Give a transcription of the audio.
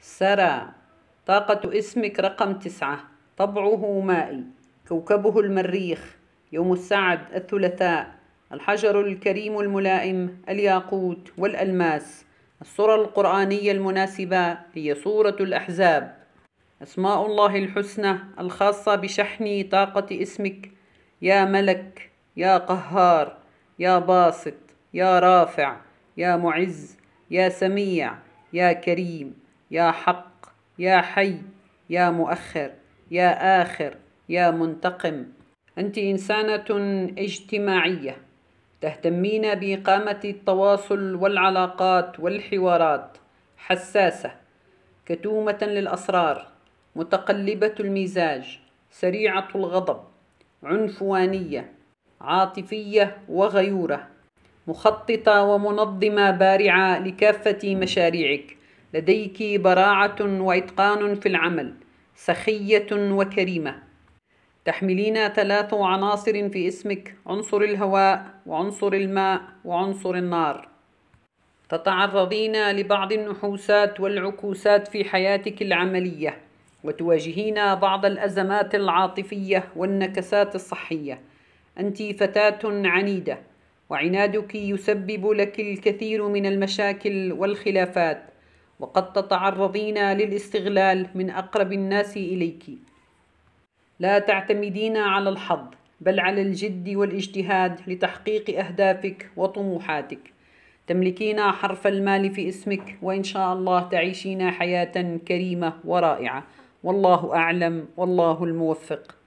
سرى طاقة اسمك رقم تسعة طبعه مائي كوكبه المريخ يوم السعد الثلاثاء الحجر الكريم الملائم الياقوت والألماس الصورة القرآنية المناسبة هي صورة الأحزاب أسماء الله الحسنى الخاصة بشحن طاقة اسمك يا ملك يا قهار يا باسط يا رافع يا معز يا سميع يا كريم يا حق يا حي يا مؤخر يا آخر يا منتقم أنت إنسانة اجتماعية تهتمين بإقامة التواصل والعلاقات والحوارات حساسة كتومة للأسرار متقلبة المزاج سريعة الغضب عنفوانية عاطفية وغيورة مخططة ومنظمة بارعة لكافة مشاريعك لديك براعة وإتقان في العمل سخية وكريمة تحملين ثلاث عناصر في اسمك عنصر الهواء وعنصر الماء وعنصر النار تتعرضين لبعض النحوسات والعكوسات في حياتك العمليه وتواجهين بعض الازمات العاطفيه والنكسات الصحيه انت فتاه عنيده وعنادك يسبب لك الكثير من المشاكل والخلافات وقد تتعرضين للاستغلال من أقرب الناس إليك لا تعتمدين على الحظ بل على الجد والاجتهاد لتحقيق أهدافك وطموحاتك تملكين حرف المال في اسمك وإن شاء الله تعيشين حياة كريمة ورائعة والله أعلم والله الموفق